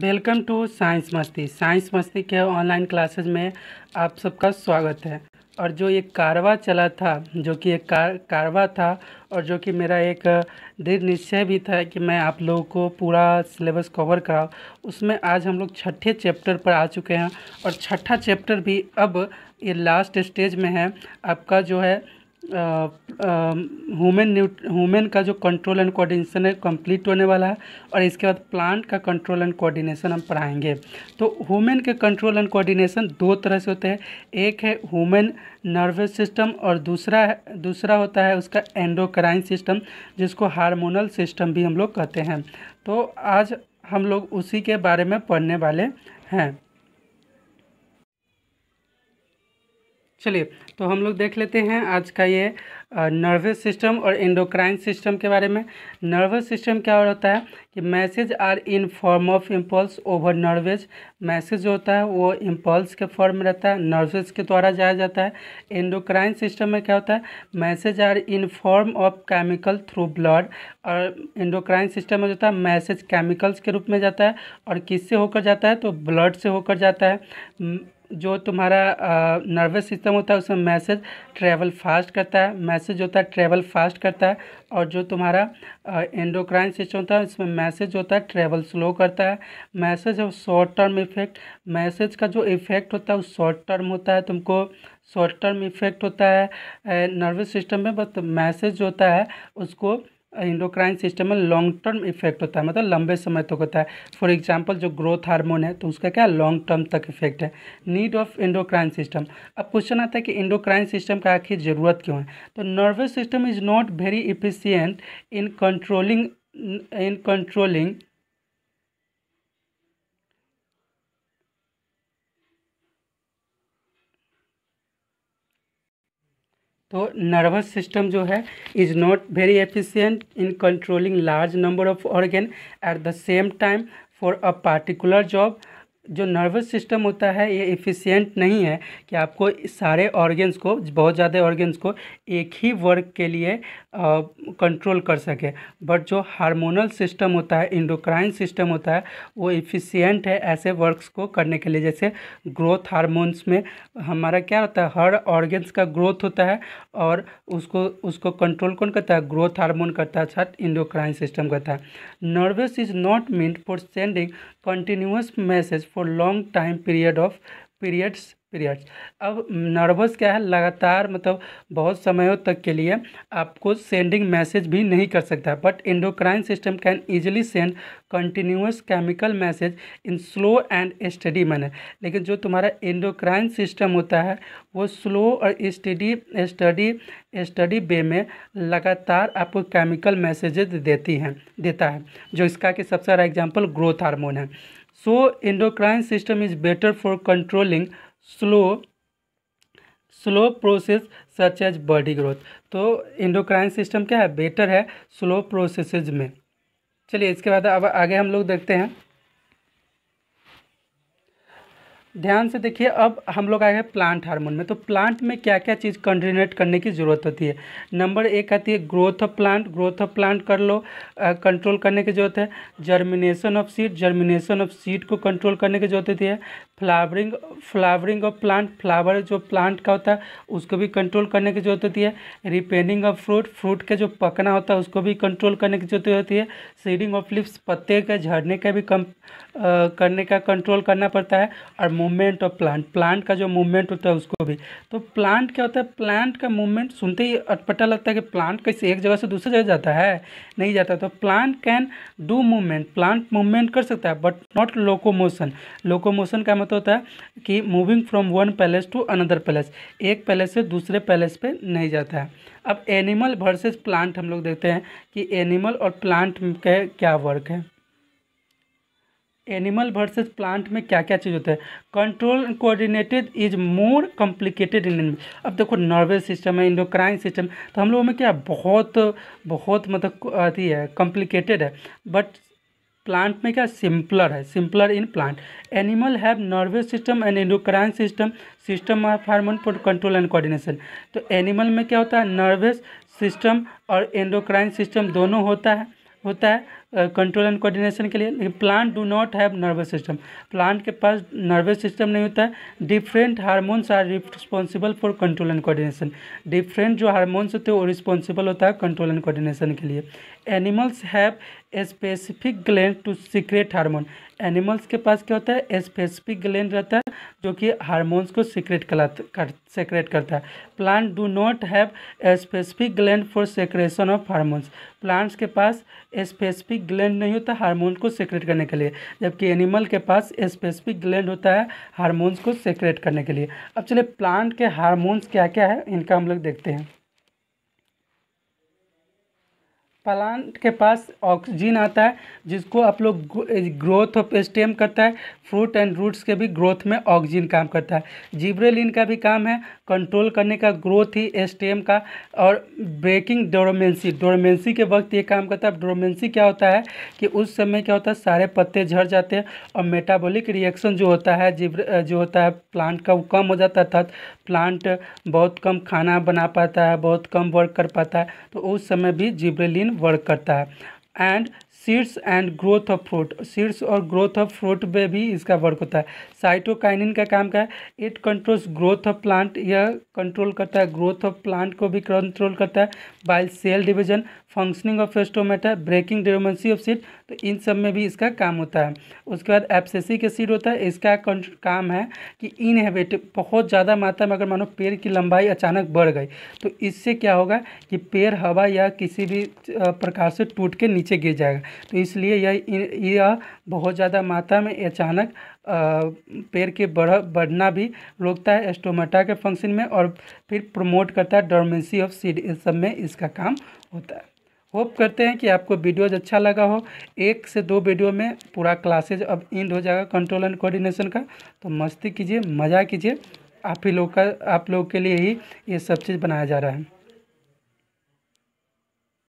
welcome to Science Masti Science Masti के online classes में आप सबका स्वागत है और जो ये कारवा चला था जो कि एक कार कारवा था और जो कि मेरा एक दृढ़ निश्चय भी था कि मैं आप लोगों को पूरा सिलेबस कवर कराऊँ उसमें आज हम लोग छठे चैप्टर पर आ चुके हैं और छठा चैप्टर भी अब ये लास्ट स्टेज में है आपका जो है ह्यूमन न्यूट ह्यूमन का जो कंट्रोल एंड कोऑर्डिनेशन है कंप्लीट होने वाला है और इसके बाद प्लांट का कंट्रोल एंड कोऑर्डिनेशन हम पढ़ाएंगे तो ह्यूमन के कंट्रोल एंड कोऑर्डिनेशन दो तरह से होते हैं एक है ह्यूमन नर्वस सिस्टम और दूसरा दूसरा होता है उसका एंडोक्राइन सिस्टम जिसको हारमोनल सिस्टम भी हम लोग कहते हैं तो आज हम लोग उसी के बारे में पढ़ने वाले हैं चलिए तो हम लोग देख लेते हैं आज का ये नर्वस सिस्टम और एंडोक्राइन सिस्टम के बारे में नर्वस सिस्टम क्या होता है कि message are in form of impulse over nervous message जो होता है वो इम्पल्स के फॉर्म में रहता है नर्वेज के द्वारा जाया जाता है एंडोक्राइन सिस्टम में क्या होता है message are in form of chemical through blood और एंडोक्राइन सिस्टम में जो होता है मैसेज केमिकल्स के रूप में जाता है और किससे होकर जाता है तो ब्लड से होकर जाता है जो तुम्हारा नर्वस सिस्टम होता है उसमें मैसेज ट्रैवल फास्ट करता है मैसेज होता है ट्रैवल फास्ट करता है और जो तुम्हारा एंडोक्राइन सिस्टम होता है उसमें मैसेज होता है ट्रैवल स्लो करता है मैसेज है शॉर्ट टर्म इफेक्ट मैसेज का जो इफेक्ट होता है वो शॉर्ट टर्म होता है तुमको शॉर्ट टर्म इफेक्ट होता है नर्वस सिस्टम में बस मैसेज होता है उसको इंडोक्राइन सिस्टम में लॉन्ग टर्म इफेक्ट होता है मतलब लंबे समय तक होता है फॉर एग्जांपल जो ग्रोथ हार्मोन है तो उसका क्या लॉन्ग टर्म तक इफेक्ट है नीड ऑफ इंडोक्राइन सिस्टम अब क्वेश्चन आता है कि इंडोक्राइन सिस्टम का आखिर ज़रूरत क्यों है तो nervous system is not very efficient in controlling in controlling तो नर्वस सिस्टम जो है is not very efficient in controlling large number of organ at the same time for a particular job जो नर्वस सिस्टम होता है ये efficient नहीं है कि आपको सारे ऑर्गन्स को बहुत ज़्यादा ऑर्गन्स को एक ही वर्क के लिए कंट्रोल कर सके बट जो हार्मोनल सिस्टम होता है इंडोक्राइन सिस्टम होता है वो इफिशियंट है ऐसे वर्क्स को करने के लिए जैसे ग्रोथ हार्मोन्स में हमारा क्या होता है हर ऑर्गन्स का ग्रोथ होता है और उसको उसको कंट्रोल कौन करता है ग्रोथ हारमोन करता है अर्थात इंडोक्राइन सिस्टम करता है nervous is not mean for sending continuous message for long time period of periods periods अब नर्वस क्या है लगातार मतलब बहुत समयों तक के लिए आपको सेंडिंग मैसेज भी नहीं कर सकता but endocrine system can easily send continuous chemical message in slow and steady manner लेकिन जो तुम्हारा इंडोक्राइन सिस्टम होता है वो स्लो और स्टडी स्टडी स्टडी वे में लगातार आपको केमिकल मैसेजेज देती हैं देता है जो इसका कि सबसे बड़ा एग्जाम्पल ग्रोथ हारमोन है so endocrine system is better for controlling slow slow process such as body growth तो इंडोक्राइन सिस्टम क्या है बेटर है स्लो प्रोसेसेज में चलिए इसके बाद अब आगे हम लोग देखते हैं ध्यान से देखिए अब हम लोग आए हैं प्लांट हार्मोन में तो प्लांट में क्या क्या चीज़ कंट्रीनेट करने की ज़रूरत होती है नंबर एक आती है growth of plant growth of plant कर लो कंट्रोल करने की जरूरत है germination of seed germination of seed को कंट्रोल करने की जरूरत होती है flowering flowering of plant flower जो प्लांट का होता है उसको भी कंट्रोल करने की जरूरत होती है रिपेनिंग ऑफ फ्रूट फ्रूट के जो पकना होता है उसको भी कंट्रोल करने की जरूरत होती है सीडिंग ऑफ लिप्स पत्ते के झड़ने का भी कम आ, करने का कंट्रोल करना पड़ता है और मूवमेंट ऑफ प्लांट प्लांट का जो मूवमेंट होता है उसको भी तो प्लांट क्या होता है प्लांट का मूवमेंट सुनते ही अटपटा लगता है कि प्लांट कैसे एक जगह से दूसरी जगह जाता है नहीं जाता तो plant can do movement plant movement कर सकता है बट नॉट लोकोमोशन लोकोमोशन का मतलब मतलब होता है कि moving from one place to another place एक पैलेस से दूसरे पैलेस पे नहीं जाता है अब एनिमल वर्सेस प्लांट हम लोग देखते हैं कि एनिमल और प्लांट के क्या वर्क है एनिमल वर्सेस प्लांट में क्या क्या चीज़ होता है control coordinated is more complicated in animal अब देखो नर्वस सिस्टम है इंडोक्राइन सिस्टम तो हम लोगों में क्या बहुत बहुत मतलब अति है कॉम्प्लिकेटेड है बट प्लांट में क्या सिंपलर है simpler in plant animal have nervous system and endocrine system system of hormone for control and coordination तो एनिमल में क्या होता है नर्वस सिस्टम और एंडोक्राइन सिस्टम दोनों होता है होता है कंट्रोल एंड कोऑर्डिनेशन के लिए लेकिन plant do not have nervous system plant के पास नर्वस सिस्टम नहीं होता है different hormones are responsible for control and coordination different जो हारमोन्स होते हैं वो रिस्पॉन्सिबल होता है कंट्रोल एंड कोऑर्डिनेशन के लिए animals have a specific gland to secrete hormone animals के पास क्या होता है स्पेसिफिक ग्लैंड रहता है जो कि हारमोन्स को सीक्रेट कर सेक्रेट करता है plant do not have a specific gland for secretion of hormones plants के पास स्पेसिफिक स्पेसिफिक ग्लैंड नहीं होता हार्मोन को सेक्रेट करने के लिए जबकि एनिमल के पास स्पेसिफिक ग्लैंड होता है हार्मोन्स को सेक्रेट करने के लिए अब चलिए प्लांट के हार्मोन्स क्या क्या है इनका हम लोग देखते हैं प्लांट के पास ऑक्सीजन आता है जिसको आप लोग ग्रोथ ऑफ स्टेम करता है फ्रूट एंड रूट्स के भी ग्रोथ में ऑक्सीजन काम करता है जिब्रेलिन का भी काम है कंट्रोल करने का ग्रोथ ही स्टेम का और ब्रेकिंग डोरोमेंसी डोरोमेंसी के वक्त ये काम करता है डोरोमेंसी क्या होता है कि उस समय क्या होता है सारे पत्ते झड़ जाते हैं और मेटाबोलिक रिएक्शन जो होता है जिब्र जो होता है प्लांट का वो कम हो जाता है अर्थात प्लांट बहुत कम खाना बना पाता है बहुत कम वर्क कर पाता है तो उस समय भी जिब्रेलिन वर्क करता है and seeds and growth of fruit seeds और ग्रोथ ऑफ फ्रूट में भी इसका वर्क होता है साइटोकाइनिन का काम का है it controls growth of plant यह कंट्रोल करता है ग्रोथ ऑफ प्लांट को भी कंट्रोल करता है बाइल cell division functioning of stomata breaking dormancy of seed तो इन सब में भी इसका काम होता है उसके बाद एप्सेसी के सीड होता है इसका काम है कि इनहेबिट बहुत ज़्यादा मात्रा में अगर मानो पेड़ की लंबाई अचानक बढ़ गई तो इससे क्या होगा कि पेड़ हवा या किसी भी प्रकार से टूट के नीचे गिर जाएगा तो इसलिए यह यह बहुत ज़्यादा मात्रा में अचानक पेड़ के बढ़ बढ़ना भी रोकता है एस्टोमाटा के फंक्शन में और फिर प्रमोट करता है डोमेंसी ऑफ सीड इस सब में इसका काम होता है होप करते हैं कि आपको वीडियोज अच्छा लगा हो एक से दो वीडियो में पूरा क्लासेज अब एंड हो जाएगा कंट्रोल एंड कोऑर्डिनेशन का तो मस्ती कीजिए मज़ा कीजिए आप ही लोग का आप लोग के लिए ही ये सब चीज़ बनाया जा रहा है